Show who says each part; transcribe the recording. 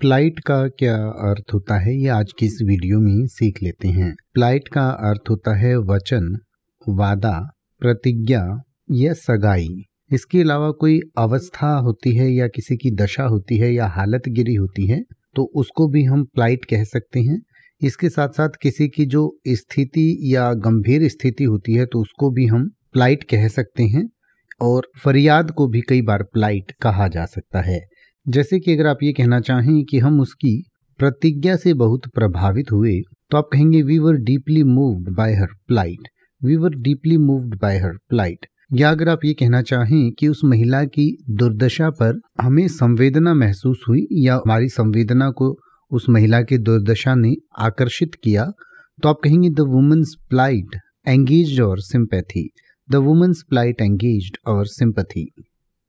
Speaker 1: plight का क्या अर्थ होता है ये आज की इस वीडियो में सीख लेते हैं प्लाइट का अर्थ होता है वचन वादा प्रतिज्ञा या सगाई इसके अलावा कोई अवस्था होती है या किसी की दशा होती है या हालत गिरी होती है तो उसको भी हम प्लाइट कह सकते हैं इसके साथ साथ किसी की जो स्थिति या गंभीर स्थिति होती है तो उसको भी हम प्लाइट कह सकते हैं और फरियाद को भी कई बार प्लाइट कहा जा सकता है जैसे कि अगर आप ये कहना चाहें कि हम उसकी प्रतिज्ञा से बहुत प्रभावित हुए तो आप कहेंगे we were deeply moved by her plight we were deeply moved by her plight या अगर आप ये कहना चाहें कि उस महिला की दुर्दशा पर हमें संवेदना महसूस हुई या हमारी संवेदना को उस महिला के दुर्दशा ने आकर्षित किया तो आप कहेंगे the women's plight engage our sympathy the women's plight engage our sympathy